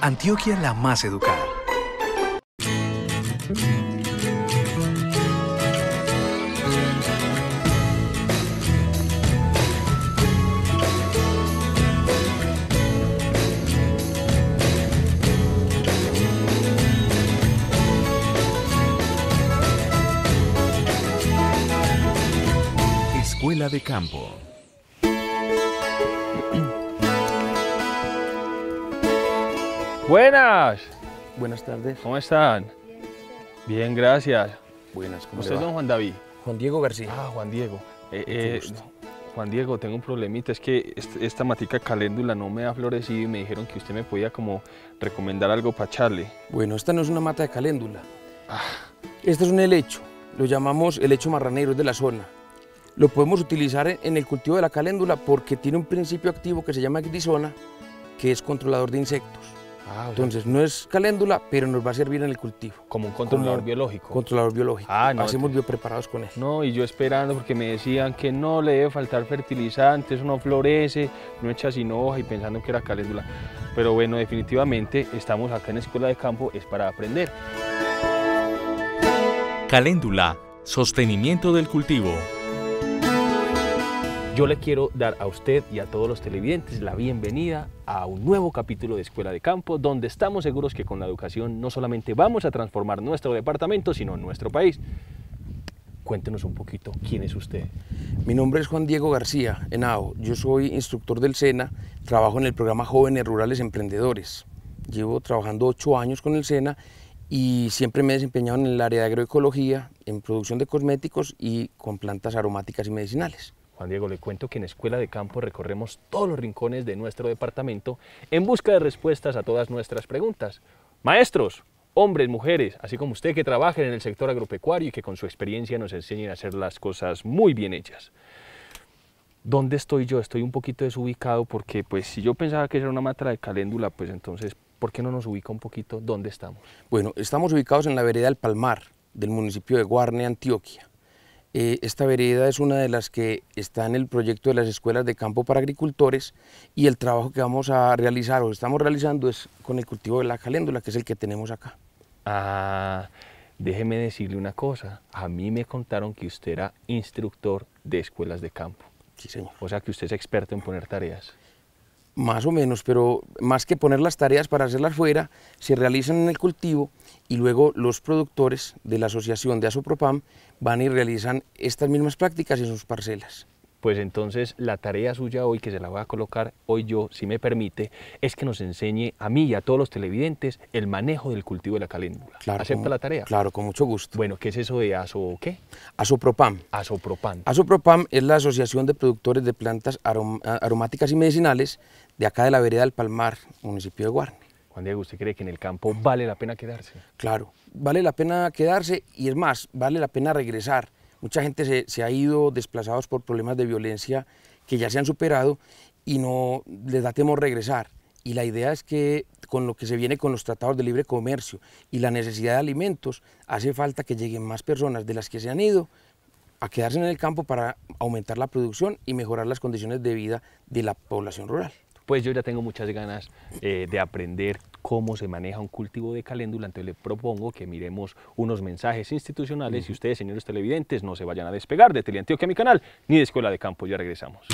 Antioquia la más educada. Escuela de Campo. Buenas. Buenas tardes. ¿Cómo están? Bien, gracias. Buenas, ¿cómo ¿Usted es don Juan David? Juan Diego García. Ah, Juan Diego. Eh, eh, Juan Diego, tengo un problemita, es que esta matica caléndula no me ha florecido y me dijeron que usted me podía como recomendar algo para echarle. Bueno, esta no es una mata de caléndula. Ah. Este es un helecho, lo llamamos helecho marranero, es de la zona. Lo podemos utilizar en el cultivo de la caléndula porque tiene un principio activo que se llama grisona, que es controlador de insectos. Ah, entonces no es caléndula, pero nos va a servir en el cultivo. Como un controlador biológico. Controlador biológico. Ah, no, Hacemos biopreparados con eso. No, y yo esperando porque me decían que no le debe faltar fertilizante, eso no florece, no echa sino hoja y pensando que era caléndula. Pero bueno, definitivamente estamos acá en la Escuela de Campo, es para aprender. Caléndula, sostenimiento del cultivo. Yo le quiero dar a usted y a todos los televidentes la bienvenida a un nuevo capítulo de Escuela de Campo, donde estamos seguros que con la educación no solamente vamos a transformar nuestro departamento, sino nuestro país. Cuéntenos un poquito, ¿quién es usted? Mi nombre es Juan Diego García Henao, yo soy instructor del SENA, trabajo en el programa Jóvenes Rurales Emprendedores. Llevo trabajando ocho años con el SENA y siempre me he desempeñado en el área de agroecología, en producción de cosméticos y con plantas aromáticas y medicinales. Juan Diego, le cuento que en Escuela de Campo recorremos todos los rincones de nuestro departamento en busca de respuestas a todas nuestras preguntas. Maestros, hombres, mujeres, así como usted que trabaja en el sector agropecuario y que con su experiencia nos enseñen a hacer las cosas muy bien hechas. ¿Dónde estoy yo? Estoy un poquito desubicado porque pues si yo pensaba que era una matra de caléndula, pues entonces, ¿por qué no nos ubica un poquito dónde estamos? Bueno, estamos ubicados en la vereda del Palmar, del municipio de Guarne, Antioquia. Eh, esta vereda es una de las que está en el proyecto de las escuelas de campo para agricultores y el trabajo que vamos a realizar o estamos realizando es con el cultivo de la caléndula, que es el que tenemos acá. Ah, déjeme decirle una cosa, a mí me contaron que usted era instructor de escuelas de campo. señor. O sea que usted es experto en poner tareas. Más o menos, pero más que poner las tareas para hacerlas fuera, se realizan en el cultivo y luego los productores de la asociación de Asopropam van y realizan estas mismas prácticas en sus parcelas pues entonces la tarea suya hoy, que se la voy a colocar hoy yo, si me permite, es que nos enseñe a mí y a todos los televidentes el manejo del cultivo de la caléndula. ¿Acepta la tarea? Claro, con mucho gusto. Bueno, ¿qué es eso de ASO qué? ASOPROPAM. ASOPROPAM. ASOPROPAM es la Asociación de Productores de Plantas Aromáticas y Medicinales de acá de la vereda del Palmar, municipio de Guarne. Juan Diego, ¿usted cree que en el campo vale la pena quedarse? Claro, vale la pena quedarse y es más, vale la pena regresar Mucha gente se, ha ido desplazados por problemas de violencia que ya se han superado y no les da temor regresar. Y la idea es que con lo que se viene con los tratados de libre comercio y la necesidad de alimentos, hace falta que lleguen más personas de las que se han ido a quedarse en el campo para aumentar la producción y mejorar las condiciones de vida de la población rural pues yo ya tengo muchas ganas eh, de aprender cómo se maneja un cultivo de caléndula, entonces le propongo que miremos unos mensajes institucionales y ustedes, señores televidentes, no se vayan a despegar de Teleantioquia, mi canal, ni de Escuela de Campo, ya regresamos.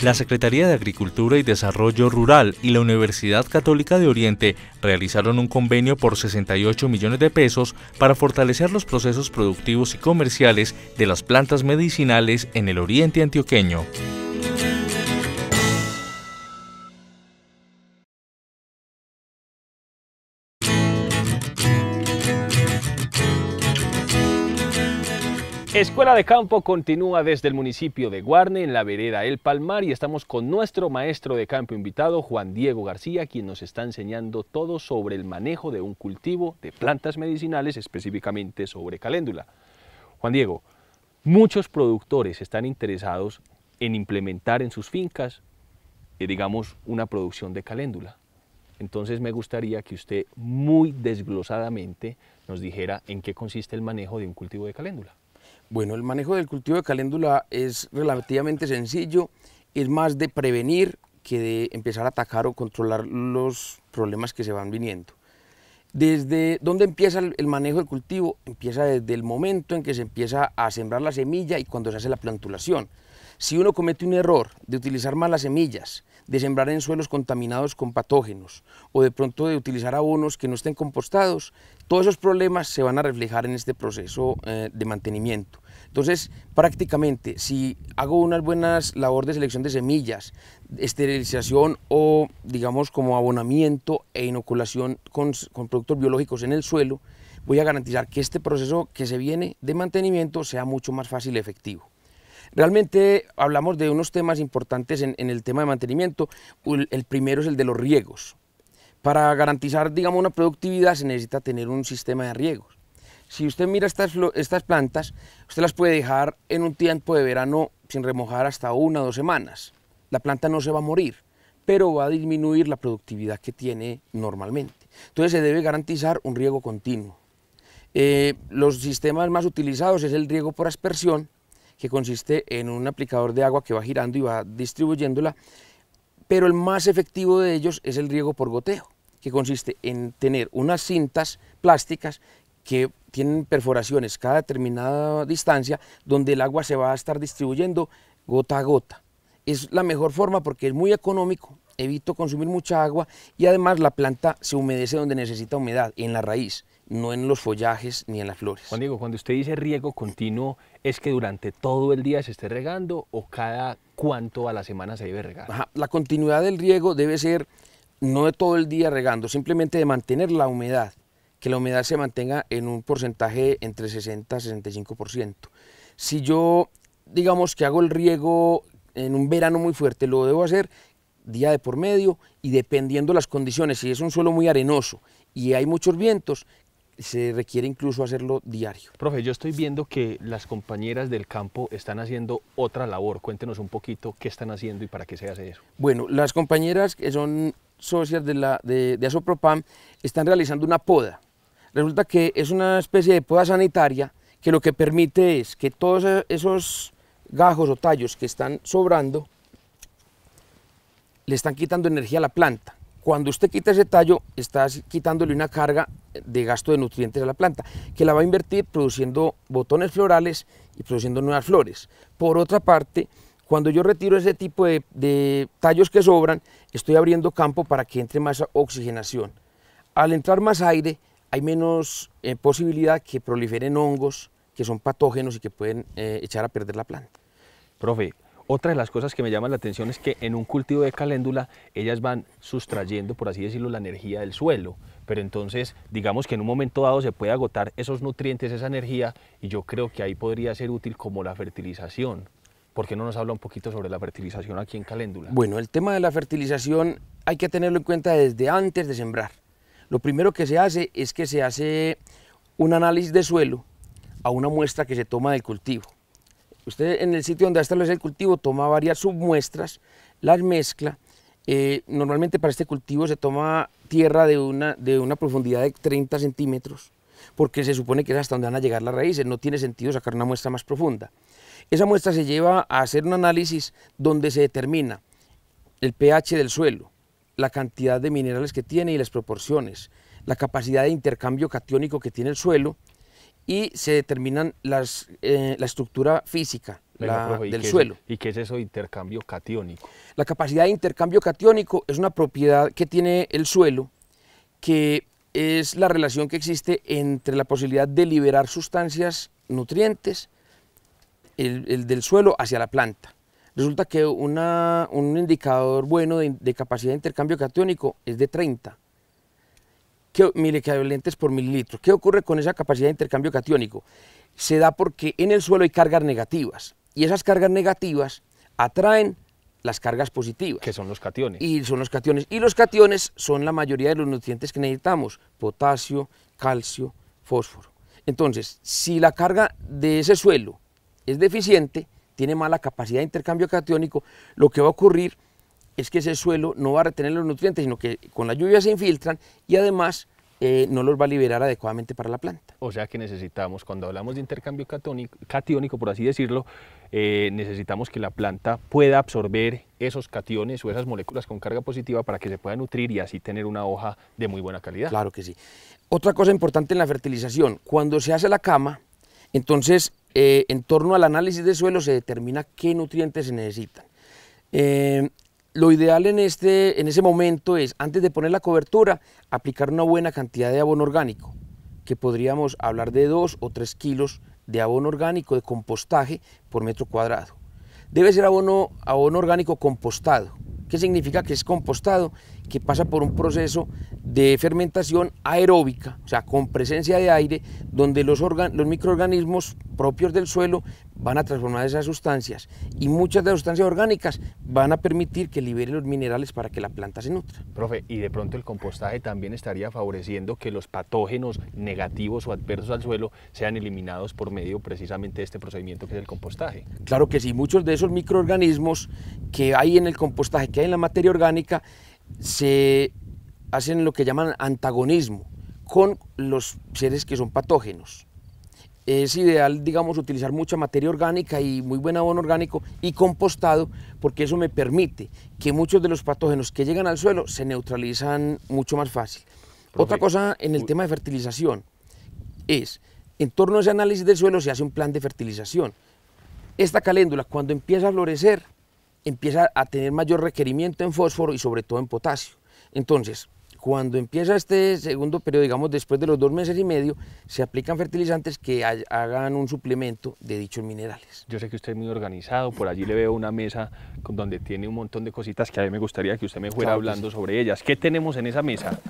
La Secretaría de Agricultura y Desarrollo Rural y la Universidad Católica de Oriente realizaron un convenio por 68 millones de pesos para fortalecer los procesos productivos y comerciales de las plantas medicinales en el Oriente Antioqueño. Escuela de Campo continúa desde el municipio de Guarne, en la vereda El Palmar, y estamos con nuestro maestro de campo invitado, Juan Diego García, quien nos está enseñando todo sobre el manejo de un cultivo de plantas medicinales, específicamente sobre caléndula. Juan Diego, muchos productores están interesados en implementar en sus fincas, eh, digamos, una producción de caléndula. Entonces me gustaría que usted muy desglosadamente nos dijera en qué consiste el manejo de un cultivo de caléndula. Bueno, el manejo del cultivo de caléndula es relativamente sencillo, es más de prevenir que de empezar a atacar o controlar los problemas que se van viniendo. ¿Desde dónde empieza el manejo del cultivo? Empieza desde el momento en que se empieza a sembrar la semilla y cuando se hace la plantulación. Si uno comete un error de utilizar malas semillas, de sembrar en suelos contaminados con patógenos o de pronto de utilizar abonos que no estén compostados, todos esos problemas se van a reflejar en este proceso eh, de mantenimiento. Entonces, prácticamente, si hago unas buenas labores de selección de semillas, esterilización o, digamos, como abonamiento e inoculación con, con productos biológicos en el suelo, voy a garantizar que este proceso que se viene de mantenimiento sea mucho más fácil y efectivo. Realmente hablamos de unos temas importantes en, el tema de mantenimiento. El primero es el de los riegos. Para garantizar, digamos, una productividad se necesita tener un sistema de riego. Si usted mira estas, estas plantas, usted las puede dejar en un tiempo de verano sin remojar hasta una o dos semanas. La planta no se va a morir, pero va a disminuir la productividad que tiene normalmente. Entonces se debe garantizar un riego continuo. Eh, los sistemas más utilizados es el riego por aspersión, que consiste en un aplicador de agua que va girando y va distribuyéndola, pero el más efectivo de ellos es el riego por goteo, que consiste en tener unas cintas plásticas que tienen perforaciones cada determinada distancia donde el agua se va a estar distribuyendo gota a gota. Es la mejor forma porque es muy económico, evito consumir mucha agua y además la planta se humedece donde necesita humedad, en la raíz, no en los follajes ni en las flores. Juan Diego, cuando usted dice riego continuo, ¿es que durante todo el día se esté regando o cada cuánto a la semana se debe regar? la continuidad del riego debe ser no de todo el día regando, simplemente de mantener la humedad que la humedad se mantenga en un porcentaje entre 60 y 65%. Si yo, digamos que hago el riego en un verano muy fuerte, lo debo hacer día de por medio y dependiendo las condiciones, si es un suelo muy arenoso y hay muchos vientos, se requiere incluso hacerlo diario. Profe, yo estoy viendo que las compañeras del campo están haciendo otra labor. Cuéntenos un poquito qué están haciendo y para qué se hace eso. Bueno, las compañeras que son socias de, la, de, de Asopropam están realizando una poda. Resulta que es una especie de poda sanitaria que lo que permite es que todos e-, esos gajos o tallos que están sobrando le están quitando energía a la planta. Cuando usted quita ese tallo, está quitándole una carga de gasto de nutrientes a la planta, que la va a invertir produciendo botones florales y produciendo nuevas flores. Por otra parte, cuando yo retiro ese tipo de, de, tallos que sobran, estoy abriendo campo para que entre más oxigenación. Al entrar más aire, hay menos eh, posibilidad que proliferen hongos que son patógenos y que pueden eh, echar a perder la planta. Profe, otra de las cosas que me llama la atención es que en un cultivo de caléndula ellas van sustrayendo, por así decirlo, la energía del suelo, pero entonces digamos que en un momento dado se puede agotar esos nutrientes, esa energía, y yo creo que ahí podría ser útil como la fertilización. ¿Por qué no nos habla un poquito sobre la fertilización aquí en Caléndula? Bueno, el tema de la fertilización hay que tenerlo en cuenta desde antes de sembrar. Lo primero que se hace es que se hace un análisis de suelo a una muestra que se toma del cultivo. Usted en el sitio donde está el cultivo toma varias submuestras, las mezcla. Eh, normalmente para este cultivo se toma tierra de una, de una profundidad de 30 centímetros, porque se supone que es hasta donde van a llegar las raíces, no tiene sentido sacar una muestra más profunda. Esa muestra se lleva a hacer un análisis donde se determina el pH del suelo, la cantidad de minerales que tiene y las proporciones, la capacidad de intercambio catiónico que tiene el suelo y se determinan eh, la estructura física del suelo. ¿Y qué es eso intercambio catiónico? La capacidad de intercambio catiónico es una propiedad que tiene el suelo que es la relación que existe entre la posibilidad de liberar sustancias nutrientes el del suelo hacia la planta. Resulta que un indicador bueno de, capacidad de intercambio catiónico es de 30 equivalentes por mililitro, ¿Qué ocurre con esa capacidad de intercambio catiónico? Se da porque en el suelo hay cargas negativas y esas cargas negativas atraen las cargas positivas. Que son los cationes. Y son los cationes. Y los cationes son la mayoría de los nutrientes que necesitamos, potasio, calcio, fósforo. Entonces, si la carga de ese suelo es deficiente, tiene mala capacidad de intercambio catiónico, lo que va a ocurrir es que ese suelo no va a retener los nutrientes, sino que con la lluvia se infiltran y además eh, no los va a liberar adecuadamente para la planta. O sea que necesitamos, cuando hablamos de intercambio catiónico, por así decirlo, eh, necesitamos que la planta pueda absorber esos cationes o esas moléculas con carga positiva para que se pueda nutrir y así tener una hoja de muy buena calidad. Claro que sí. Otra cosa importante en la fertilización, cuando se hace la cama, entonces eh, en torno al análisis de suelo se determina qué nutrientes se necesitan. Eh, lo ideal en, este, en ese momento es, antes de poner la cobertura, aplicar una buena cantidad de abono orgánico, que podríamos hablar de 2 o 3 kilos de abono orgánico de compostaje por metro cuadrado. Debe ser abono, abono orgánico compostado. ¿Qué significa que es compostado? que pasa por un proceso de fermentación aeróbica, o sea, con presencia de aire, donde los, los microorganismos propios del suelo van a transformar esas sustancias y muchas de las sustancias orgánicas van a permitir que libere los minerales para que la planta se nutra. Profe, y de pronto el compostaje también estaría favoreciendo que los patógenos negativos o adversos al suelo sean eliminados por medio precisamente de este procedimiento que es el compostaje. Claro que sí, muchos de esos microorganismos que hay en el compostaje, que hay en la materia orgánica, se hacen lo que llaman antagonismo con los seres que son patógenos. Es ideal, digamos, utilizar mucha materia orgánica y muy buen abono orgánico y compostado, porque eso me permite que muchos de los patógenos que llegan al suelo se neutralizan mucho más fácil. Otra cosa en el tema de fertilización es, en torno a ese análisis del suelo se hace un plan de fertilización. Esta caléndula, cuando empieza a florecer, empieza a tener mayor requerimiento en fósforo y sobre todo en potasio. Entonces, cuando empieza este segundo periodo, digamos después de los dos meses y medio, se aplican fertilizantes que hagan un suplemento de dichos minerales. Yo sé que usted es muy organizado, por allí le veo una mesa donde tiene un montón de cositas que a mí me gustaría que usted me fuera hablando sobre ellas. ¿Qué tenemos en esa mesa?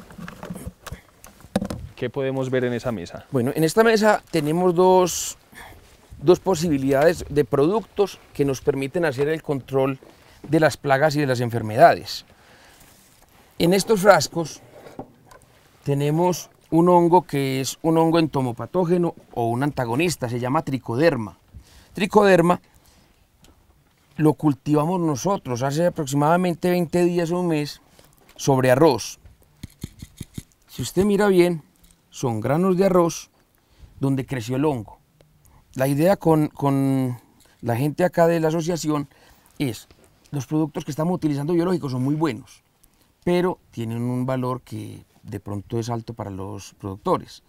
¿Qué podemos ver en esa mesa? Bueno, en esta mesa tenemos dos, dos posibilidades de productos que nos permiten hacer el control de las plagas y de las enfermedades. En estos frascos tenemos un hongo que es un hongo entomopatógeno o un antagonista, se llama tricoderma. Tricoderma lo cultivamos nosotros hace aproximadamente 20 días o un mes sobre arroz. Si usted mira bien, son granos de arroz donde creció el hongo la idea con, la gente acá de la asociación es, los productos que estamos utilizando biológicos son muy buenos, pero tienen un valor que de pronto es alto para los productores.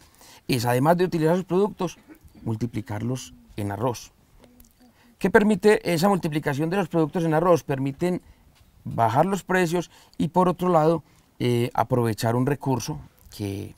Es además de utilizar los productos, multiplicarlos en arroz. ¿Qué permite esa multiplicación de los productos en arroz? Permiten bajar los precios y por otro lado eh, aprovechar un recurso que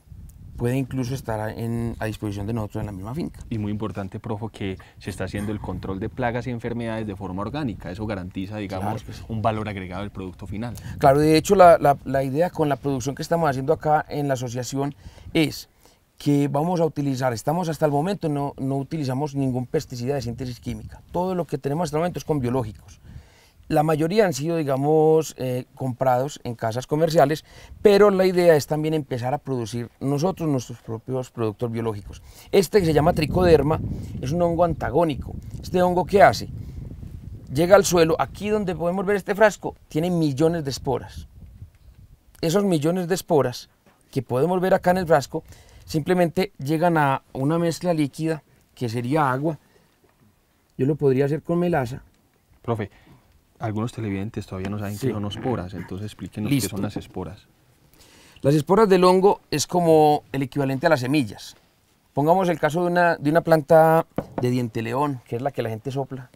puede incluso estar a disposición de nosotros en la misma finca. Y muy importante, profe, que se está haciendo el control de plagas y enfermedades de forma orgánica. Eso garantiza, digamos, un valor agregado del producto final. Claro, de hecho, la, idea con la producción que estamos haciendo acá en la asociación es que vamos a utilizar, estamos hasta el momento, no, no utilizamos ningún pesticida de síntesis química. Todo lo que tenemos hasta el momento es con biológicos. La mayoría han sido, digamos, eh, comprados en casas comerciales, pero la idea es también empezar a producir nosotros nuestros propios productos biológicos. Este que se llama tricoderma es un hongo antagónico. ¿Este hongo qué hace? Llega al suelo, aquí donde podemos ver este frasco, tiene millones de esporas. Esos millones de esporas que podemos ver acá en el frasco, simplemente llegan a una mezcla líquida que sería agua. Yo lo podría hacer con melaza. Profe, algunos televidentes todavía no saben qué son esporas, entonces explíquenos qué son las esporas. Las esporas del hongo es como el equivalente a las semillas. Pongamos el caso de una, de una planta de diente león, que es la que la gente sopla,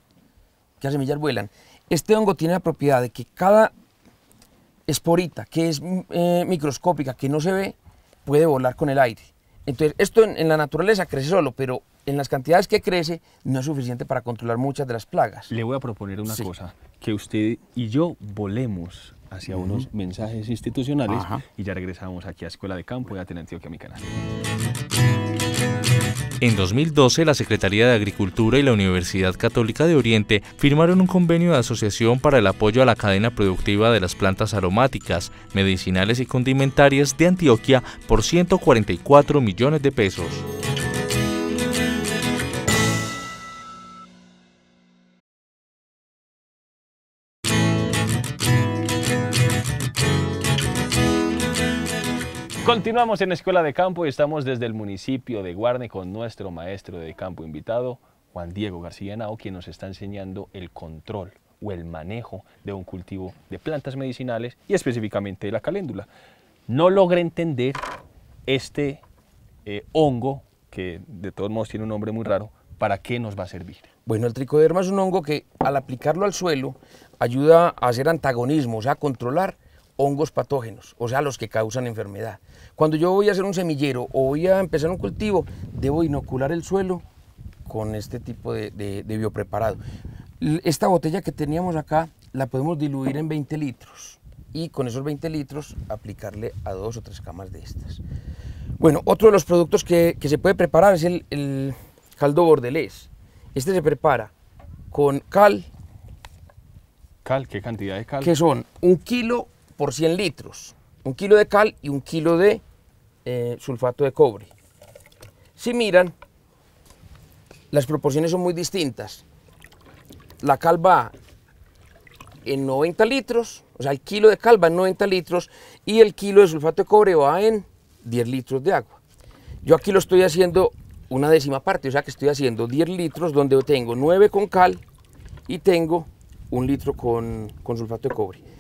que las semillas vuelan. Este hongo tiene la propiedad de que cada esporita, que es eh, microscópica, que no se ve, puede volar con el aire. Entonces, esto en, la naturaleza crece solo, pero en las cantidades que crece no es suficiente para controlar muchas de las plagas. Le voy a proponer una cosa, que usted y yo volemos hacia unos mensajes institucionales y ya regresamos aquí a Escuela de Campo y a Antioquia, mi canal. En 2012, la Secretaría de Agricultura y la Universidad Católica de Oriente firmaron un convenio de asociación para el apoyo a la cadena productiva de las plantas aromáticas, medicinales y condimentarias de Antioquia por 144 millones de pesos. Continuamos en Escuela de Campo y estamos desde el municipio de Guarne con nuestro maestro de campo invitado, Juan Diego García Nao, quien nos está enseñando el control o el manejo de un cultivo de plantas medicinales y específicamente de la caléndula. No logra entender este eh, hongo, que de todos modos tiene un nombre muy raro, ¿para qué nos va a servir? Bueno, el tricoderma es un hongo que al aplicarlo al suelo ayuda a hacer antagonismo, sea, a controlar hongos patógenos, o sea, los que causan enfermedad. Cuando yo voy a hacer un semillero o voy a empezar un cultivo, debo inocular el suelo con este tipo de, biopreparado. Esta botella que teníamos acá la podemos diluir en 20 litros y con esos 20 litros aplicarle a dos o tres camas de estas. Bueno, otro de los productos que, se puede preparar es el, el caldo bordelés. Este se prepara con cal. ¿Cal? ¿Qué cantidad de cal? Que son un kilo por 100 litros, un kilo de cal y un kilo de eh, sulfato de cobre. Si miran, las proporciones son muy distintas. La cal va en 90 litros, o sea, el kilo de cal va en 90 litros y el kilo de sulfato de cobre va en 10 litros de agua. Yo aquí lo estoy haciendo una décima parte, o sea que estoy haciendo 10 litros donde tengo 9 con cal y tengo un litro con sulfato de cobre.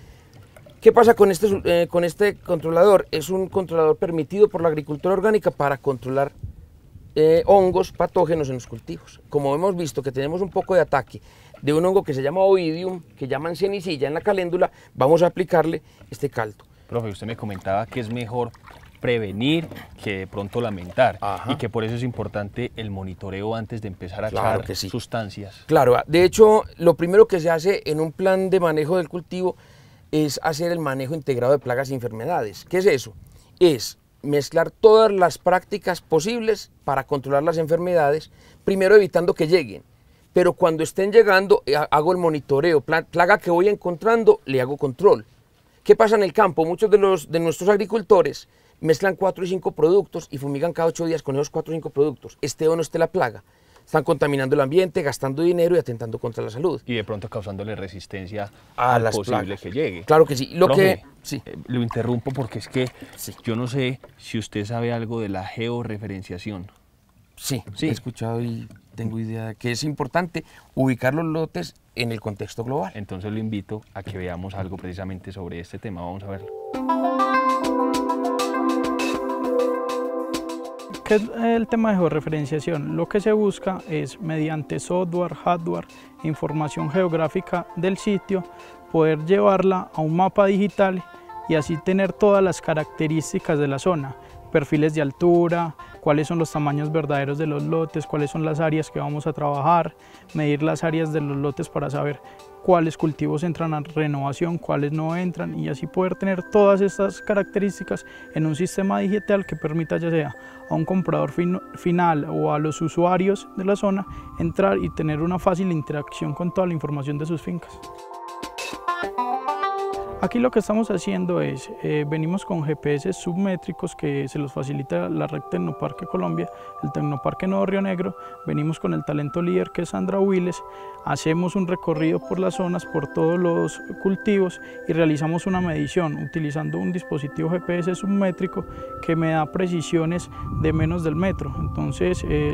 ¿Qué pasa con este, eh, con este controlador? Es un controlador permitido por la agricultura orgánica para controlar eh, hongos patógenos en los cultivos. Como hemos visto que tenemos un poco de ataque de un hongo que se llama oidium, que llaman cenicilla en la caléndula, vamos a aplicarle este caldo. Profe, usted me comentaba que es mejor prevenir que de pronto lamentar y que por eso es importante el monitoreo antes de empezar a claro echar sustancias. Claro, de hecho lo primero que se hace en un plan de manejo del cultivo es hacer el manejo integrado de plagas y enfermedades. ¿Qué es eso? Es mezclar todas las prácticas posibles para controlar las enfermedades, primero evitando que lleguen, pero cuando estén llegando eh, hago el monitoreo, plaga que voy encontrando le hago control. ¿Qué pasa en el campo? Muchos de, los, de nuestros agricultores mezclan 4 y 5 productos y fumigan cada 8 días con esos 4 o 5 productos, este o no esté la plaga están contaminando el ambiente, gastando dinero y atentando contra la salud. Y de pronto causándole resistencia a las posible que llegue. Claro que sí. Lo que eh, sí. lo interrumpo porque es que yo no sé si usted sabe algo de la georreferenciación. Sí, sí. he escuchado y tengo idea que es importante ubicar los lotes en el contexto global. Entonces lo invito a que veamos algo precisamente sobre este tema. Vamos a verlo. Eh, el tema de georreferenciación? Lo que se busca es, mediante software, hardware, información geográfica del sitio, poder llevarla a un mapa digital y así tener todas las características de la zona, perfiles de altura, cuáles son los tamaños verdaderos de los lotes, cuáles son las áreas que vamos a trabajar, medir las áreas de los lotes para saber cuáles cultivos entran a renovación, cuáles no entran y así poder tener todas estas características en un sistema digital que permita ya sea a un comprador final o a los usuarios de la zona entrar y tener una fácil interacción con toda la información de sus fincas. Aquí lo que estamos haciendo es, eh, venimos con GPS submétricos que se los facilita la red Tecnoparque Colombia, el Tecnoparque Nuevo Río Negro, venimos con el talento líder que es Sandra Huiles, hacemos un recorrido por las zonas, por todos los cultivos y realizamos una medición utilizando un dispositivo GPS submétrico que me da precisiones de menos del metro. Entonces, eh,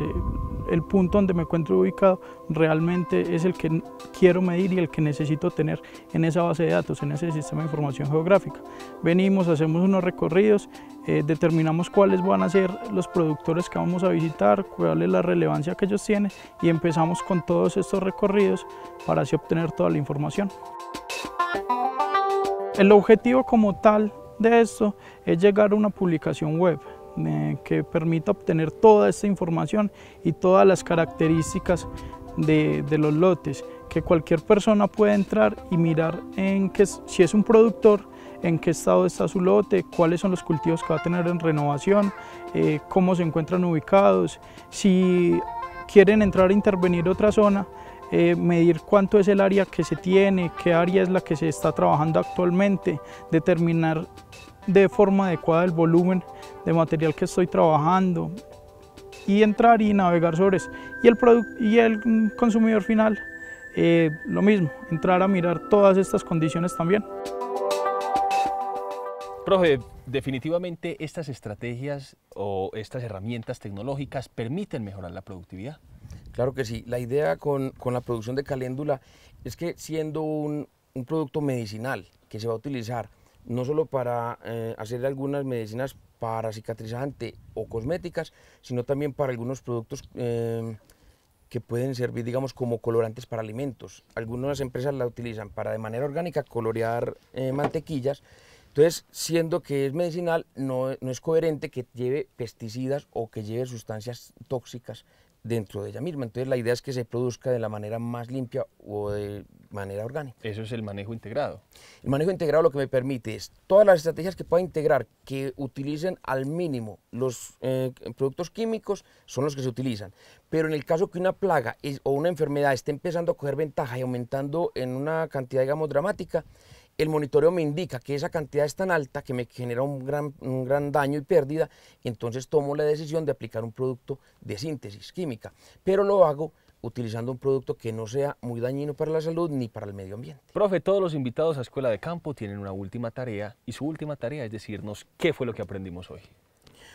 el punto donde me encuentro ubicado realmente es el que quiero medir y el que necesito tener en esa base de datos, en ese sistema de información geográfica. Venimos, hacemos unos recorridos, eh, determinamos cuáles van a ser los productores que vamos a visitar, cuál es la relevancia que ellos tienen y empezamos con todos estos recorridos para así obtener toda la información. El objetivo como tal de esto es llegar a una publicación web que permita obtener toda esta información y todas las características de, los lotes, que cualquier persona pueda entrar y mirar en qué si es un productor, en qué estado está su lote, cuáles son los cultivos que va a tener en renovación, eh, cómo se encuentran ubicados, si quieren entrar a intervenir otra zona, eh, medir cuánto es el área que se tiene, qué área es la que se está trabajando actualmente, determinar de forma adecuada el volumen de material que estoy trabajando y entrar y navegar sobre eso. Y el, y el consumidor final, eh, lo mismo, entrar a mirar todas estas condiciones también. Profe, definitivamente estas estrategias o estas herramientas tecnológicas permiten mejorar la productividad. Claro que sí. La idea con, la producción de caléndula es que siendo un producto medicinal que se va a utilizar no solo para eh, hacer algunas medicinas para cicatrizante o cosméticas, sino también para algunos productos em, que pueden servir, digamos, como colorantes para alimentos. Algunas empresas la utilizan para de manera orgánica colorear eh, mantequillas. Entonces, siendo que es medicinal, no, no es coherente que lleve pesticidas o que lleve sustancias tóxicas dentro de ella misma. Entonces la idea es que se produzca de la manera más limpia o de manera orgánica. Eso es el manejo integrado. El manejo integrado lo que me permite es todas las estrategias que pueda integrar que utilicen al mínimo los eh, productos químicos son los que se utilizan. Pero en el caso que una plaga o una enfermedad esté empezando a coger ventaja y aumentando en una cantidad, digamos, dramática, el monitoreo me indica que esa cantidad es tan alta que me genera un gran, un gran, daño y pérdida, entonces tomo la decisión de aplicar un producto de síntesis química, pero lo hago utilizando un producto que no sea muy dañino para la salud ni para el medio ambiente. Profe, todos los invitados a Escuela de Campo tienen una última tarea y su última tarea es decirnos qué fue lo que aprendimos hoy.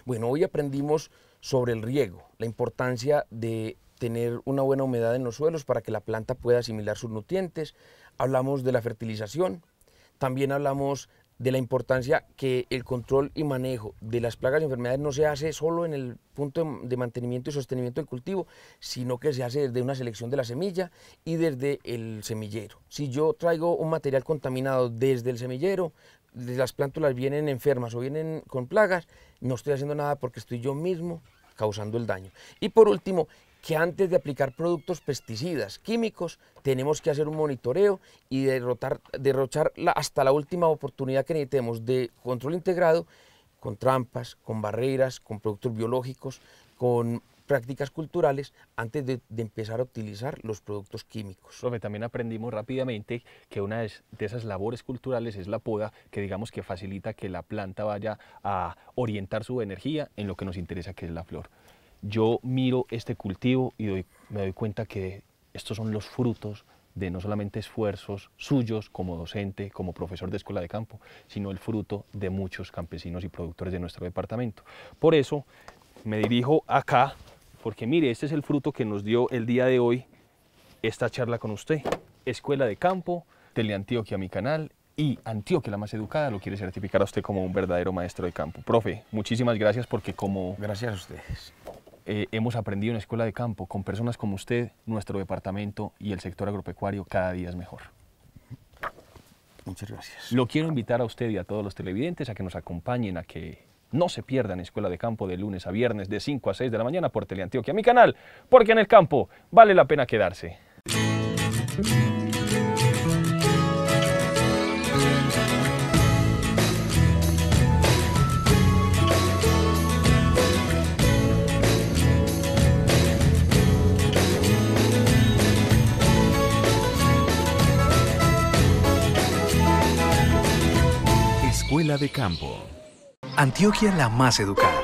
Bueno, hoy aprendimos sobre el riego, la importancia de tener una buena humedad en los suelos para que la planta pueda asimilar sus nutrientes. Hablamos de la fertilización, también hablamos de la importancia que el control y manejo de las plagas y enfermedades no se hace solo en el punto de mantenimiento y sostenimiento del cultivo, sino que se hace desde una selección de la semilla y desde el semillero. Si yo traigo un material contaminado desde el semillero, las plántulas vienen enfermas o vienen con plagas, no estoy haciendo nada porque estoy yo mismo causando el daño. Y por último, que antes de aplicar productos pesticidas, químicos, tenemos que hacer un monitoreo y derrochar hasta la última oportunidad que necesitemos de control integrado con trampas, con barreras, con productos biológicos, con prácticas culturales antes de, empezar a utilizar los productos químicos. también aprendimos rápidamente que una de esas labores culturales es la poda, que digamos que facilita que la planta vaya a orientar su energía en lo que nos interesa, que es la flor yo miro este cultivo y me doy cuenta que estos son los frutos de no solamente esfuerzos suyos como docente, como profesor de escuela de campo, sino el fruto de muchos campesinos y productores de nuestro departamento. Por eso me dirijo acá, porque mire, este es el fruto que nos dio el día de hoy esta charla con usted. Escuela de Campo, Teleantioquia, mi canal, y Antioquia, la más educada, lo quiere certificar a usted como un verdadero maestro de campo. Profe, muchísimas gracias porque como... Gracias a ustedes. Eh, hemos aprendido en escuela de campo, con personas como usted, nuestro departamento y el sector agropecuario cada día es mejor. Muchas gracias. Lo quiero invitar a usted y a todos los televidentes a que nos acompañen, a que no se pierdan Escuela de Campo de lunes a viernes de 5 a 6 de la mañana por Teleantioquia, mi canal, porque en el campo vale la pena quedarse. campo. Antioquia la más educada.